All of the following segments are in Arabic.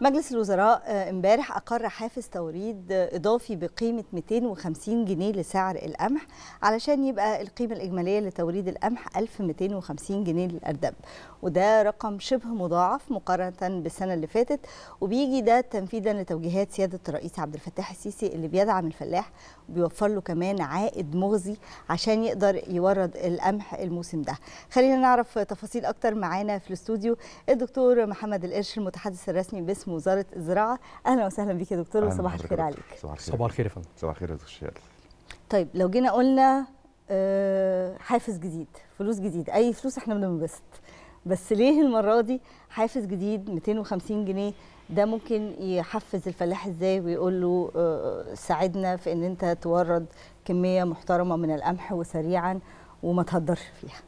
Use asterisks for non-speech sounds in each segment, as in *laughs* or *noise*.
مجلس الوزراء آه، امبارح اقر حافز توريد آه، اضافي بقيمه 250 جنيه لسعر القمح علشان يبقى القيمه الاجماليه لتوريد القمح 1250 جنيه للاردب وده رقم شبه مضاعف مقارنه بالسنه اللي فاتت وبيجي ده تنفيذا لتوجيهات سياده الرئيس عبد الفتاح السيسي اللي بيدعم الفلاح وبيوفر له كمان عائد مغزي عشان يقدر يورد القمح الموسم ده خلينا نعرف تفاصيل اكتر معانا في الاستوديو الدكتور محمد القرش المتحدث الرسمي باسم رئيس وزاره الزراعه اهلا وسهلا بك يا دكتور وصباح الخير عليك صباح الخير يا فندم صباح الخير يا دكتور شيال طيب لو جينا قلنا آه، حافز جديد فلوس جديد اي فلوس احنا بننبسط بس ليه المره دي حافز جديد 250 جنيه ده ممكن يحفز الفلاح ازاي ويقول له آه، ساعدنا في ان انت تورد كميه محترمه من القمح وسريعا وما تهدرش فيها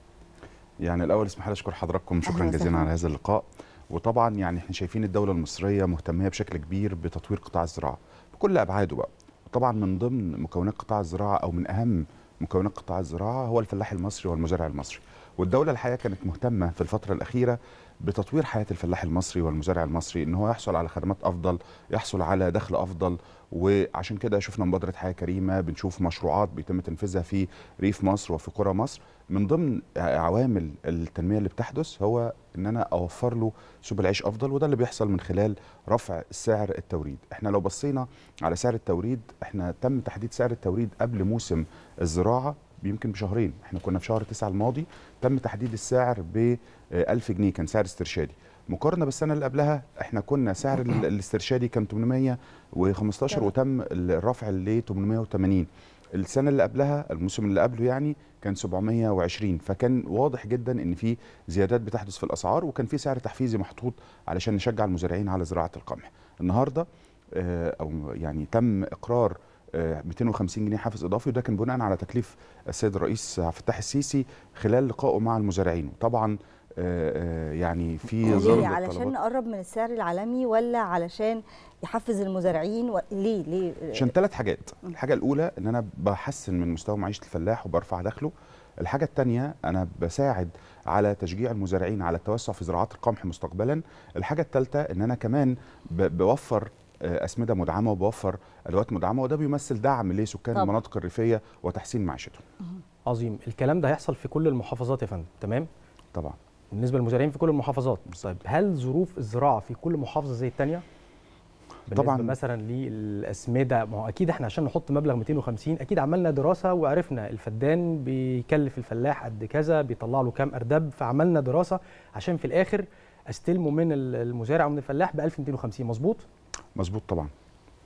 يعني الاول اسمح لي اشكر حضراتكم شكرا جزيلا على هذا اللقاء وطبعا يعني احنا شايفين الدوله المصريه مهتميه بشكل كبير بتطوير قطاع الزراعه بكل ابعاده بقى وطبعا من ضمن مكونات قطاع الزراعه او من اهم مكونات قطاع الزراعه هو الفلاح المصري والمزارع المصري والدوله الحقيقه كانت مهتمه في الفتره الاخيره بتطوير حياه الفلاح المصري والمزارع المصري ان هو يحصل على خدمات افضل يحصل على دخل افضل وعشان كده شفنا مبادره حياه كريمه بنشوف مشروعات بيتم تنفيذها في ريف مصر وفي قرى مصر من ضمن عوامل التنميه اللي بتحدث هو ان انا اوفر له سبل عيش افضل وده اللي بيحصل من خلال رفع سعر التوريد احنا لو بصينا على سعر التوريد احنا تم تحديد سعر التوريد قبل موسم الزراعه يمكن بشهرين احنا كنا في شهر 9 الماضي تم تحديد السعر ب 1000 آه، جنيه كان سعر استرشادي مقارنه بالسنه اللي قبلها احنا كنا سعر الاسترشادي كان 815 وتم الرفع ل 880 السنه اللي قبلها الموسم اللي قبله يعني كان 720 فكان واضح جدا ان في زيادات بتحدث في الاسعار وكان في سعر تحفيزي محطوط علشان نشجع المزارعين على زراعه القمح النهارده آه، او يعني تم اقرار 250 آه، جنيه حافز اضافي وده كان بناء على تكليف السيد الرئيس عبد الفتاح السيسي خلال لقائه مع المزارعين وطبعا آه، آه، يعني في ليه علشان نقرب من السعر العالمي ولا علشان يحفز المزارعين و... ليه ليه عشان ثلاث حاجات الحاجه الاولى ان انا بحسن من مستوى معيشه الفلاح وبرفع دخله الحاجة الثانية أنا بساعد على تشجيع المزارعين على التوسع في زراعات القمح مستقبلا الحاجة الثالثة أن أنا كمان بوفر آه، اسمده مدعمه وبوفر ادوات مدعمه وده بيمثل دعم لسكان طب. المناطق الريفيه وتحسين معيشتهم. عظيم الكلام ده هيحصل في كل المحافظات يا فندم تمام؟ طبعا بالنسبه للمزارعين في كل المحافظات طيب هل ظروف الزراعه في كل محافظه زي الثانيه؟ طبعا مثلا للاسمده ما هو اكيد احنا عشان نحط مبلغ 250 اكيد عملنا دراسه وعرفنا الفدان بيكلف الفلاح قد كذا بيطلع له كام اردب فعملنا دراسه عشان في الاخر استلمه من المزارع ومن الفلاح ب 1250 مظبوط؟ مظبوط طبعا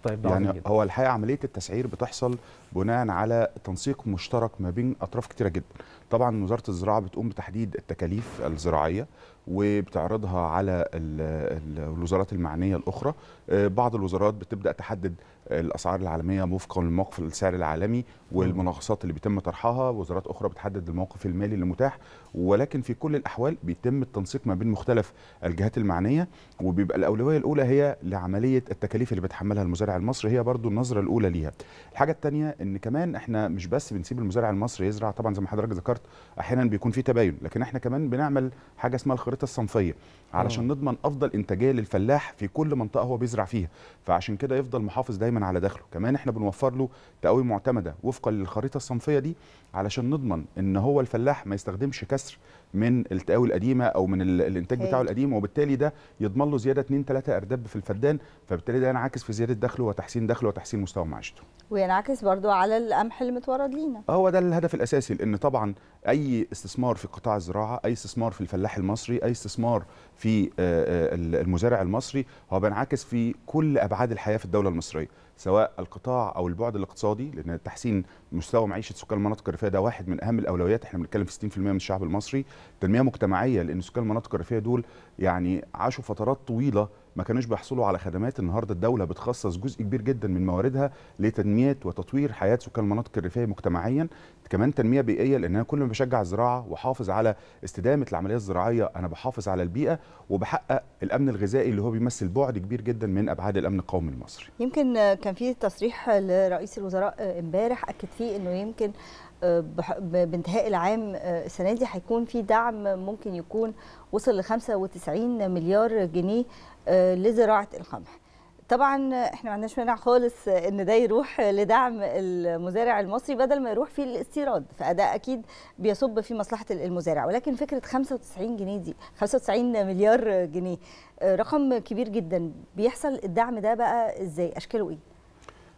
طيب يعني جدا. هو الحقيقه عمليه التسعير بتحصل بناء على تنسيق مشترك ما بين اطراف كتيره جدا طبعا وزاره الزراعه بتقوم بتحديد التكاليف الزراعيه وبتعرضها على الوزارات المعنيه الاخرى آه، بعض الوزارات بتبدا تحدد الاسعار العالميه وفقا للموقف السعر العالمي والمناقصات اللي بيتم طرحها وزارات اخرى بتحدد الموقف المالي المتاح ولكن في كل الاحوال بيتم التنسيق ما بين مختلف الجهات المعنيه وبيبقى الاولويه الاولى هي لعمليه التكاليف اللي بيتحملها المزارع المصري هي برضو النظره الاولى ليها الحاجه الثانيه ان كمان احنا مش بس بنسيب المزارع المصري يزرع طبعا زي ما حضرتك ذكرت الخرائط احيانا بيكون في تباين لكن احنا كمان بنعمل حاجه اسمها الخريطه الصنفيه علشان آه. نضمن افضل انتاجيه للفلاح في كل منطقه هو بيزرع فيها فعشان كده يفضل محافظ دايما على دخله كمان احنا بنوفر له تقويم معتمده وفقا للخريطه الصنفيه دي علشان نضمن ان هو الفلاح ما يستخدمش كسر من التقاوي القديمه او من الانتاج بتاعه القديم وبالتالي ده يضمن له زياده 2 3 ارداب في الفدان فبالتالي ده ينعكس في زياده دخله وتحسين دخله وتحسين مستوى معيشته وينعكس برضو على القمح اللي متورد لينا هو ده الهدف الاساسي لان طبعا اي استثمار في قطاع الزراعه اي استثمار في الفلاح المصري اي استثمار في آه، آه، المزارع المصري هو بينعكس في كل ابعاد الحياه في الدوله المصريه سواء القطاع او البعد الاقتصادي لان تحسين مستوى معيشه سكان المناطق الريفيه ده واحد من اهم الاولويات احنا بنتكلم في 60% من الشعب المصري تنميه مجتمعيه لان سكان المناطق الريفيه دول يعني عاشوا فترات طويله ما كانوش بيحصلوا على خدمات النهارده الدوله بتخصص جزء كبير جدا من مواردها لتنميه وتطوير حياه سكان المناطق الريفيه مجتمعيا كمان تنميه بيئيه لان انا كل ما بشجع الزراعه واحافظ على استدامه العمليه الزراعيه انا بحافظ على البيئه وبحقق الامن الغذائي اللي هو بيمثل بعد كبير جدا من ابعاد الامن القومي المصري يمكن كان في تصريح لرئيس الوزراء امبارح اكد فيه انه يمكن بانتهاء العام آه، السنه دي هيكون في دعم ممكن يكون وصل ل 95 مليار جنيه آه، لزراعه القمح. طبعا احنا ما عندناش مانع خالص ان ده يروح لدعم المزارع المصري بدل ما يروح في الاستيراد فده اكيد بيصب في مصلحه المزارع ولكن فكره 95 جنيه دي 95 مليار جنيه آه، رقم كبير جدا بيحصل الدعم ده بقى ازاي اشكاله ايه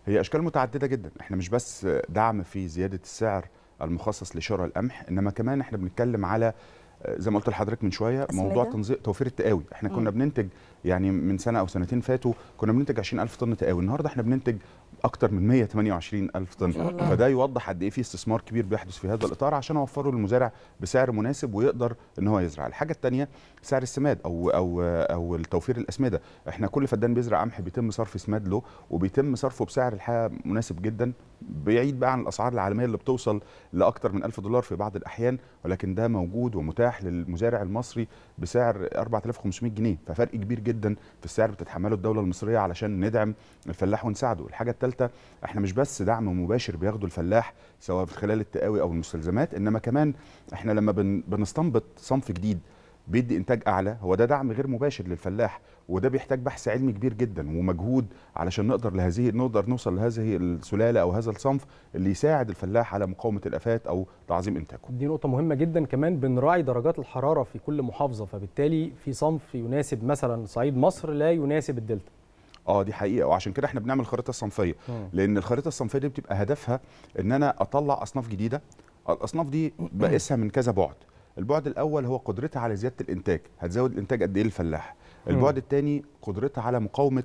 هي اشكال متعدده جدا احنا مش بس دعم في زياده السعر المخصص لشراء القمح انما كمان احنا بنتكلم على زي ما قلت لحضرتك من شويه موضوع تنظيم توفير التقاوي احنا كنا بننتج يعني من سنه او سنتين فاتوا كنا بننتج 20000 طن تقاوي النهارده احنا بننتج اكتر من 128 الف طن فده يوضح قد ايه في استثمار كبير بيحدث في هذا الاطار عشان اوفره للمزارع بسعر مناسب ويقدر ان هو يزرع الحاجه الثانيه سعر السماد او او او التوفير الاسمده احنا كل فدان بيزرع قمح بيتم صرف سماد له وبيتم صرفه بسعر الحقيقه مناسب جدا بعيد بقى عن الاسعار العالميه اللي بتوصل لاكثر من 1000 دولار في بعض الاحيان ولكن ده موجود ومتاح للمزارع المصري بسعر 4500 جنيه ففرق كبير جدا في السعر بتتحمله الدوله المصريه علشان ندعم الفلاح ونساعده الحاجه الثالثه الثالثه احنا مش بس دعم مباشر بياخده الفلاح سواء من خلال التقاوي او المستلزمات انما كمان احنا لما بن بنستنبط صنف جديد بيدي انتاج اعلى هو ده دعم غير مباشر للفلاح وده بيحتاج بحث علمي كبير جدا ومجهود علشان نقدر لهذه نقدر نوصل لهذه السلاله او هذا الصنف اللي يساعد الفلاح على مقاومه الافات او تعظيم انتاجه. دي نقطه مهمه جدا كمان بنراعي درجات الحراره في كل محافظه فبالتالي في صنف يناسب مثلا صعيد مصر لا يناسب الدلتا. اه دي حقيقه وعشان كده احنا بنعمل خريطه صنفيه لان الخريطه الصنفيه دي بتبقى هدفها ان انا اطلع اصناف جديده الاصناف دي بقيسها من كذا بعد البعد الاول هو قدرتها على زياده الانتاج هتزود الانتاج قد ايه الفلاح البعد الثاني قدرتها على مقاومه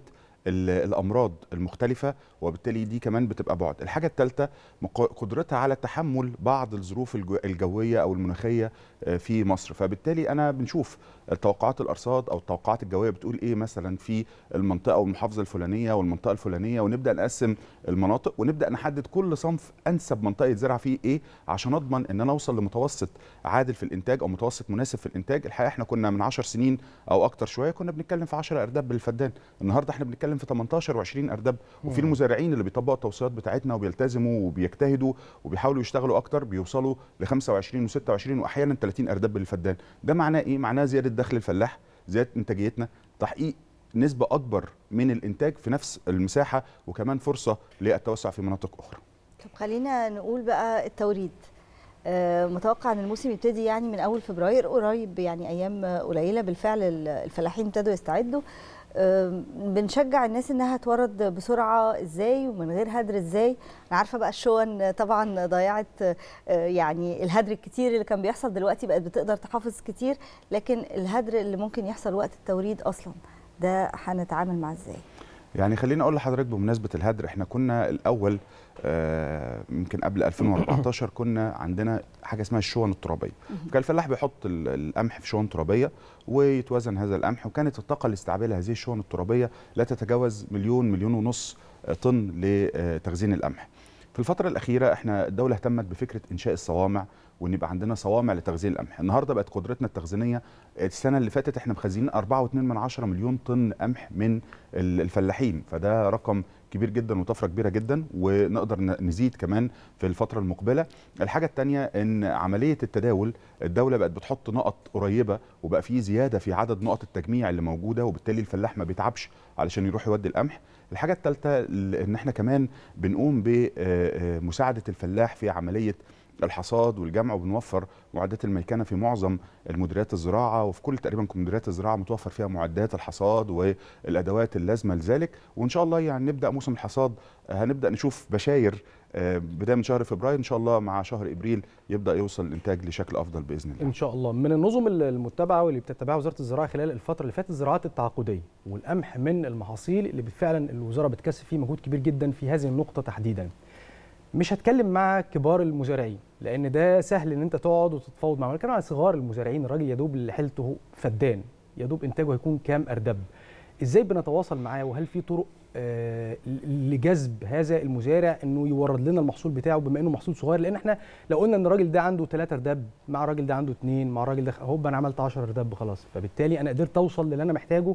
الامراض المختلفه وبالتالي دي كمان بتبقى بعد الحاجه الثالثه قدرتها على تحمل بعض الظروف الجويه او المناخيه آه، في مصر فبالتالي انا بنشوف آه، توقعات الارصاد او التوقعات الجويه بتقول ايه مثلا في المنطقه والمحافظه الفلانيه والمنطقه الفلانيه ونبدا نقسم المناطق ونبدا نحدد كل صنف انسب منطقه يتزرع فيه ايه عشان اضمن ان انا اوصل لمتوسط عادل في الانتاج او متوسط مناسب في الانتاج الحقيقه احنا كنا من 10 سنين او اكتر شويه كنا بنتكلم في 10 ارداب بالفدان النهارده احنا بنتكلم بنتكلم في 18 و20 اردب وفي المزارعين اللي بيطبقوا التوصيات بتاعتنا وبيلتزموا وبيجتهدوا وبيحاولوا يشتغلوا اكتر بيوصلوا ل 25 و26 واحيانا 30 اردب للفدان ده معناه ايه معناه زياده دخل الفلاح زياده انتاجيتنا تحقيق نسبه اكبر من الانتاج في نفس المساحه وكمان فرصه للتوسع في مناطق اخرى طب خلينا نقول بقى التوريد آه، متوقع ان الموسم يبتدي يعني من اول فبراير قريب يعني ايام قليله بالفعل الفلاحين ابتدوا يستعدوا بنشجع الناس انها تورد بسرعه ازاي ومن غير هدر ازاي انا عارفه بقى الشون طبعا ضيعت أه، يعني الهدر الكتير اللي كان بيحصل دلوقتي بقت بتقدر تحافظ كتير لكن الهدر اللي ممكن يحصل وقت التوريد اصلا ده هنتعامل معاه ازاي يعني خليني اقول لحضرتك بمناسبه الهدر احنا كنا الاول آه، يمكن قبل 2014 *clears throat* كنا عندنا حاجه اسمها الشون الترابيه كان الفلاح بيحط القمح في شون ترابيه ويتوزن هذا القمح وكانت الطاقه اللي الاستيعابيه هذه الشون الترابيه لا تتجاوز مليون مليون ونص آه، طن لتخزين القمح في الفترة الأخيرة احنا الدولة اهتمت بفكرة إنشاء الصوامع وان يبقى عندنا صوامع لتخزين القمح النهارده بقت قدرتنا التخزينيه السنه اللي فاتت احنا مخزنين 4.2 من مليون طن قمح من الفلاحين فده رقم كبير جدا وطفره كبيره جدا ونقدر نزيد كمان في الفتره المقبله الحاجه الثانيه ان عمليه التداول الدوله بقت بتحط نقط قريبه وبقى في زياده في عدد نقط التجميع اللي موجوده وبالتالي الفلاح ما بيتعبش علشان يروح يودي القمح الحاجه الثالثه ان احنا كمان بنقوم بمساعده آه، آه، الفلاح في عمليه للحصاد والجمع وبنوفر معدات الميكنه في معظم المديريات الزراعه وفي كل تقريبا مديريات الزراعه متوفر فيها معدات الحصاد والادوات اللازمه لذلك وان شاء الله يعني نبدا موسم الحصاد هنبدا نشوف بشاير آه، بدايه من شهر فبراير ان شاء الله مع شهر ابريل يبدا يوصل الانتاج لشكل افضل باذن الله. ان شاء الله من النظم المتبعه واللي بتتبعها وزاره الزراعه خلال الفتره اللي فاتت الزراعات التعاقديه والقمح من المحاصيل اللي فعلا الوزاره بتكثف فيه مجهود كبير جدا في هذه النقطه تحديدا. مش هتكلم مع كبار المزارعين لان ده سهل ان انت تقعد وتتفاوض معاهم انا على صغار المزارعين الراجل يا دوب اللي حيلته فدان يا دوب انتاجه هيكون كام اردب ازاي بنتواصل معاه وهل في طرق آه، لجذب هذا المزارع انه يورد لنا المحصول بتاعه بما انه محصول صغير لان احنا لو قلنا ان الراجل ده عنده 3 ارداب مع الراجل ده عنده 2 مع الراجل ده هوب انا عملت 10 ارداب خلاص فبالتالي انا قدرت اوصل للي انا محتاجه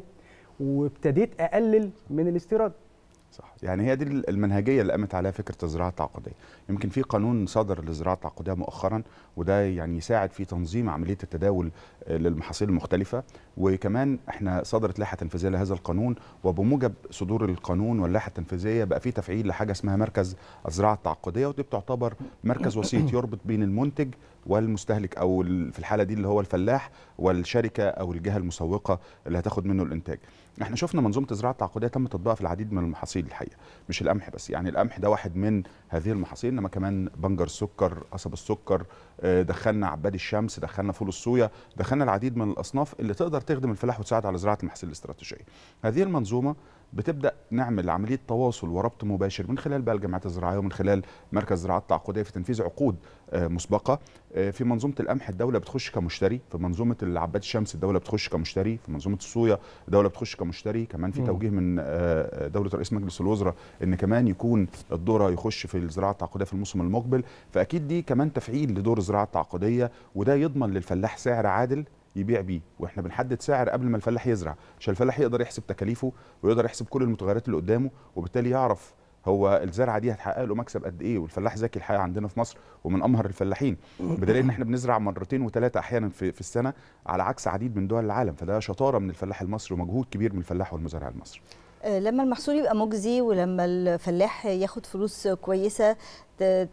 وابتديت اقلل من الاستيراد صح يعني هي دي المنهجيه اللي قامت عليها فكره الزراعه التعاقديه يمكن في قانون صدر للزراعه التعاقديه مؤخرا وده يعني يساعد في تنظيم عمليه التداول للمحاصيل المختلفه وكمان احنا صدرت لائحه تنفيذيه لهذا القانون وبموجب صدور القانون واللائحه التنفيذيه بقى في تفعيل لحاجه اسمها مركز الزراعه التعاقديه ودي بتعتبر مركز وسيط يربط بين المنتج والمستهلك او في الحاله دي اللي هو الفلاح والشركه او الجهه المسوقه اللي هتاخد منه الانتاج احنا شفنا منظومه الزراعه التعاقديه تم تطبيقها في العديد من المحاصيل الحقيقه مش القمح بس يعني القمح ده واحد من هذه المحاصيل انما كمان بنجر السكر قصب السكر آه، دخلنا عباد الشمس دخلنا فول الصويا دخلنا العديد من الاصناف اللي تقدر تخدم الفلاح وتساعد على زراعه المحاصيل الاستراتيجيه هذه المنظومه بتبدا نعمل عمليه تواصل وربط مباشر من خلال بقى الجامعات الزراعيه ومن خلال مركز الزراعه التعاقديه في تنفيذ عقود آه، مسبقه آه، في منظومه القمح الدوله بتخش كمشتري في منظومه العباد الشمس الدوله بتخش كمشتري في منظومه الصويا الدوله بتخش كمشتري كمان في توجيه من دوله رئيس مجلس الوزراء ان كمان يكون الذره يخش في الزراعه التعاقديه في الموسم المقبل فاكيد دي كمان تفعيل لدور الزراعه الزراعه التعاقديه وده يضمن للفلاح سعر عادل يبيع بيه واحنا بنحدد سعر قبل ما الفلاح يزرع عشان الفلاح يقدر يحسب تكاليفه ويقدر يحسب كل المتغيرات اللي قدامه وبالتالي يعرف هو الزرعه دي هتحقق له مكسب قد ايه والفلاح ذكي الحقيقه عندنا في مصر ومن امهر الفلاحين بدليل ان احنا بنزرع مرتين وثلاثه احيانا في, في السنه على عكس عديد من دول العالم فده شطاره من الفلاح المصري ومجهود كبير من الفلاح والمزارع المصري لما المحصول يبقى مجزي ولما الفلاح ياخد فلوس كويسه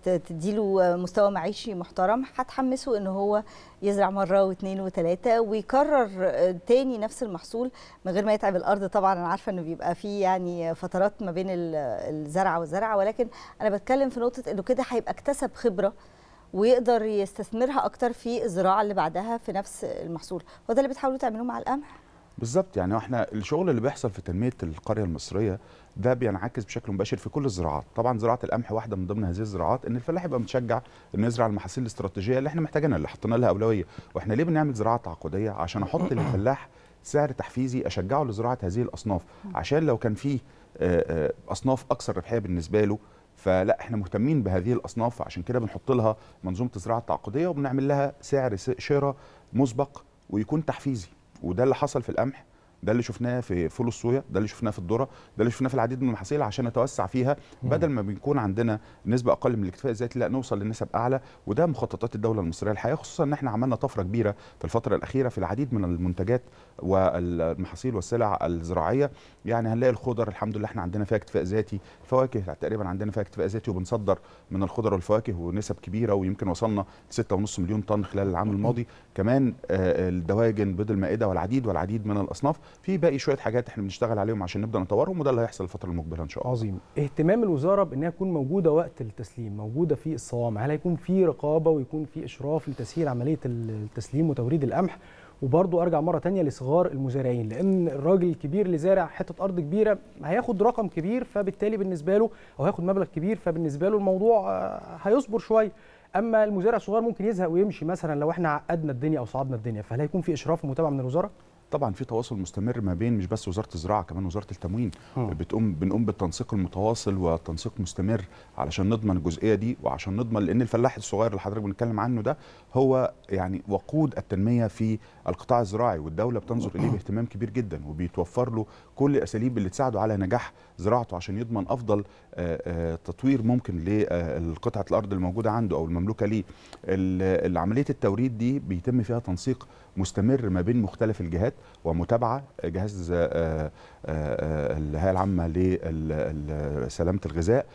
تديله مستوى معيشي محترم هتحمسه ان هو يزرع مره واثنين وثلاثه ويكرر تاني نفس المحصول من غير ما يتعب الارض طبعا انا عارفه انه بيبقى فيه يعني فترات ما بين الزرعه والزرعه ولكن انا بتكلم في نقطه انه كده هيبقى اكتسب خبره ويقدر يستثمرها اكتر في الزراعه اللي بعدها في نفس المحصول هو ده اللي بتحاولوا تعملوه مع القمح بالظبط يعني احنا الشغل اللي بيحصل في تنميه القريه المصريه ده بينعكس بشكل مباشر في كل الزراعات طبعا زراعه القمح واحده من ضمن هذه الزراعات ان الفلاح يبقى متشجع انه يزرع المحاصيل الاستراتيجيه اللي احنا محتاجينها اللي حطينا لها اولويه واحنا ليه بنعمل زراعه تعاقديه عشان احط *coughs* للفلاح سعر تحفيزي اشجعه لزراعه هذه الاصناف عشان لو كان في آه، آه، اصناف اكثر ربحيه بالنسبه له فلا احنا مهتمين بهذه الاصناف عشان كده بنحط لها منظومه الزراعه التعاقديه وبنعمل لها سعر شراء مسبق ويكون تحفيزي وده اللي حصل في القمح ده اللي شفناه في فول الصويا ده اللي شفناه في الذره ده اللي شفناه في العديد من المحاصيل عشان نتوسع فيها بدل ما بنكون عندنا نسبه اقل من الاكتفاء الذاتي لا نوصل لنسب اعلى وده مخططات الدوله المصريه الحقيقه خصوصا ان احنا عملنا طفره كبيره في الفتره الاخيره في العديد من المنتجات والمحاصيل والسلع الزراعيه يعني هنلاقي الخضر الحمد لله احنا عندنا فيها اكتفاء ذاتي الفواكه تقريبا عندنا فيها اكتفاء ذاتي وبنصدر من الخضر والفواكه ونسب كبيره ويمكن وصلنا ل 6.5 مليون طن خلال العام *laughs* الماضي كمان آه، الدواجن بيض المائده والعديد والعديد من الاصناف في باقي شويه حاجات احنا بنشتغل عليهم عشان نبدا نطورهم وده اللي هيحصل الفتره المقبله ان شاء الله عظيم اهتمام الوزاره بانها تكون موجوده وقت التسليم موجوده في الصوامع هل هيكون في رقابه ويكون في اشراف لتسهيل عمليه التسليم وتوريد القمح وبرضو ارجع مره تانية لصغار المزارعين لان الراجل الكبير اللي زارع حته ارض كبيره هياخد رقم كبير فبالتالي بالنسبه له او هياخد مبلغ كبير فبالنسبه له الموضوع آه، هيصبر شويه اما المزارع الصغير ممكن يزهق ويمشي مثلا لو احنا عقدنا الدنيا او صعدنا الدنيا فهل هيكون في اشراف ومتابعه من الوزاره طبعا في تواصل مستمر ما بين مش بس وزاره الزراعه كمان وزاره التموين أوه. بتقوم بنقوم بالتنسيق المتواصل والتنسيق مستمر علشان نضمن الجزئيه دي وعشان نضمن لان الفلاح الصغير اللي حضرتك بنتكلم عنه ده هو يعني وقود التنميه في القطاع الزراعي والدوله بتنظر آه. اليه باهتمام كبير جدا وبيتوفر له كل الاساليب اللي تساعده على نجاح زراعته عشان يضمن افضل آه، آه، تطوير ممكن آه، لقطعه الارض الموجوده عنده او المملوكه ليه عمليه التوريد دي بيتم فيها تنسيق مستمر ما بين مختلف الجهات ومتابعه جهاز الهيئه العامه لسلامه الغذاء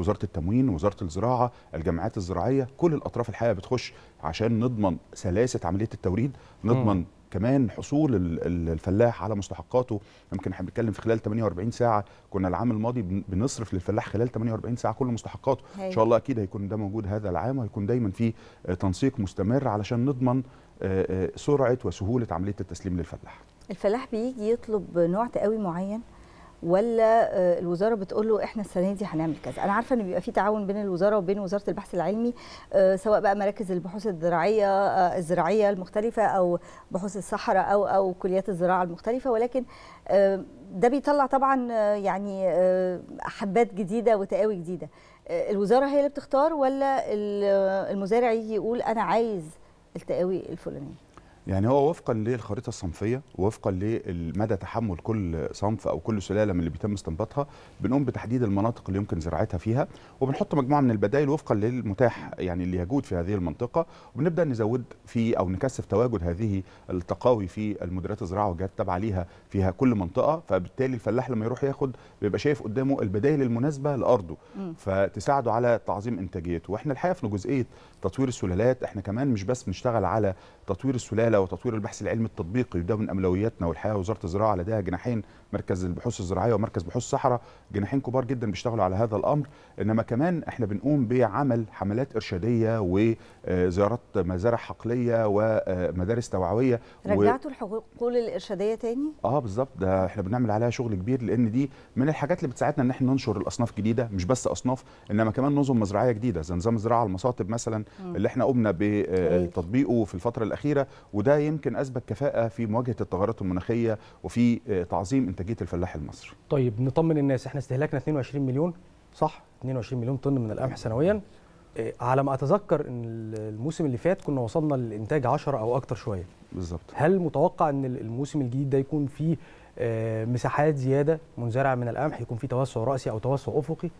وزاره التموين وزاره الزراعه الجامعات الزراعيه كل الاطراف الحقيقه بتخش عشان نضمن سلاسه عمليه التوريد نضمن م. كمان حصول الفلاح على مستحقاته يمكن احنا بنتكلم في خلال 48 ساعه كنا العام الماضي بنصرف للفلاح خلال 48 ساعه كل مستحقاته ان شاء الله اكيد هيكون ده موجود هذا العام وهيكون دايما في آه، تنسيق مستمر علشان نضمن آه، آه، سرعه وسهوله عمليه التسليم للفلاح الفلاح بيجي يطلب نوع تقوي معين ولا آه، الوزاره بتقول له احنا السنه دي هنعمل كذا انا عارفه ان بيبقى في تعاون بين الوزاره وبين وزاره البحث العلمي آه، سواء بقى مراكز البحوث الزراعيه آه، الزراعيه المختلفه او بحوث الصحراء او او كليات الزراعه المختلفه ولكن ده بيطلع طبعا يعني حبات جديده وتقاوي جديده الوزاره هي اللي بتختار ولا المزارع يجي يقول انا عايز التقاوي الفلانيه يعني هو وفقا للخريطه الصنفيه وفقا لمدى تحمل كل صنف او كل سلاله من اللي بيتم استنباطها بنقوم بتحديد المناطق اللي يمكن زراعتها فيها وبنحط مجموعه من البدائل وفقا للمتاح يعني اللي يجود في هذه المنطقه وبنبدا نزود في او نكثف تواجد هذه التقاوي في المديريات الزراعه والجهات التابعه ليها فيها كل منطقه فبالتالي الفلاح لما يروح ياخد بيبقى شايف قدامه البدائل المناسبه لارضه فتساعده على تعظيم انتاجيته واحنا الحقيقه في جزئيه تطوير السلالات احنا كمان مش بس بنشتغل على تطوير السلاله وتطوير البحث العلمي التطبيقي وده من أملوياتنا والحقيقه وزاره الزراعه لديها جناحين مركز البحوث الزراعيه ومركز بحوث صحراء جناحين كبار جدا بيشتغلوا على هذا الامر انما كمان احنا بنقوم بعمل حملات ارشاديه وزيارات مزارع حقليه ومدارس توعويه رجعتوا و... الحقول الارشاديه تاني اه بالظبط ده احنا بنعمل عليها شغل كبير لان دي من الحاجات اللي بتساعدنا ان احنا ننشر الاصناف جديده مش بس اصناف انما كمان نظم مزرعيه جديده زي نظام زراعه المصاطب مثلا اللي احنا قمنا بتطبيقه آه، في الفتره الاخيره وده يمكن اثبت كفاءه في مواجهه التغيرات المناخيه وفي آه، تعظيم انتاج انتاجيه الفلاح المصري. طيب نطمن الناس احنا استهلاكنا 22 مليون صح 22 مليون طن من القمح سنويا إيه، على ما اتذكر ان الموسم اللي فات كنا وصلنا للانتاج 10 او اكتر شويه بالظبط هل متوقع ان الموسم الجديد ده يكون فيه آه، مساحات زياده منزرعه من القمح يكون فيه توسع راسي او توسع افقي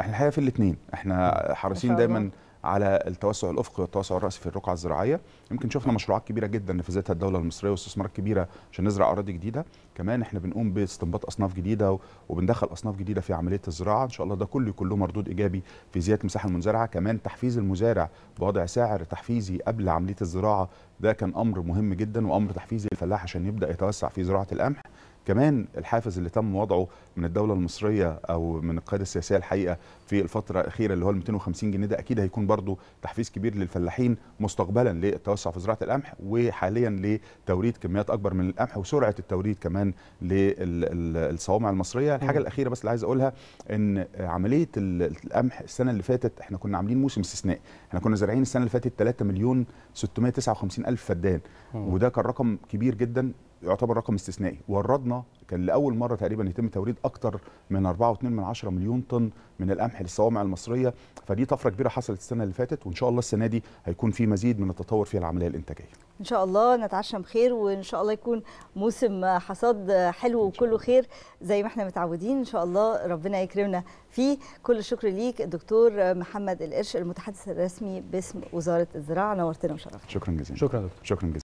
احنا الحقيقه في الاثنين احنا حريصين دايما على التوسع الافقي والتوسع الراسي في الرقعه الزراعيه يمكن شفنا مشروعات كبيره جدا نفذتها الدوله المصريه واستثمارات كبيره عشان نزرع اراضي جديده كمان احنا بنقوم باستنباط اصناف جديده وبندخل اصناف جديده في عمليه الزراعه ان شاء الله ده كله كله مردود ايجابي في زياده المساحه المزرعه كمان تحفيز المزارع بوضع سعر تحفيزي قبل عمليه الزراعه ده كان امر مهم جدا وامر تحفيزي للفلاح عشان يبدا يتوسع في زراعه القمح كمان الحافز اللي تم وضعه من الدوله المصريه او من القياده السياسيه الحقيقه في الفتره الاخيره اللي هو ال 250 جنيه ده اكيد هيكون برضو تحفيز كبير للفلاحين مستقبلا للتوسع في زراعه القمح وحاليا لتوريد كميات اكبر من القمح وسرعه التوريد كمان للصوامع المصريه الحاجه الاخيره بس اللي عايز اقولها ان عمليه القمح السنه اللي فاتت احنا كنا عاملين موسم استثنائي احنا كنا زارعين السنه اللي فاتت 3 مليون 659 الف فدان وده كان رقم كبير جدا يعتبر رقم استثنائي وردنا كان لاول مره تقريبا يتم توريد اكثر من 4.2 مليون طن من القمح للصوامع المصريه فدي طفره كبيره حصلت السنه اللي فاتت وان شاء الله السنه دي هيكون في مزيد من التطور في العمليه الانتاجيه ان شاء الله نتعشى بخير وان شاء الله يكون موسم حصاد حلو وكله خير زي ما احنا متعودين ان شاء الله ربنا يكرمنا فيه كل الشكر ليك الدكتور محمد القرش المتحدث الرسمي باسم وزاره الزراعه نورتنا وشرفتنا شكرا جزيلا شكرا دكتور شكرا جزيلا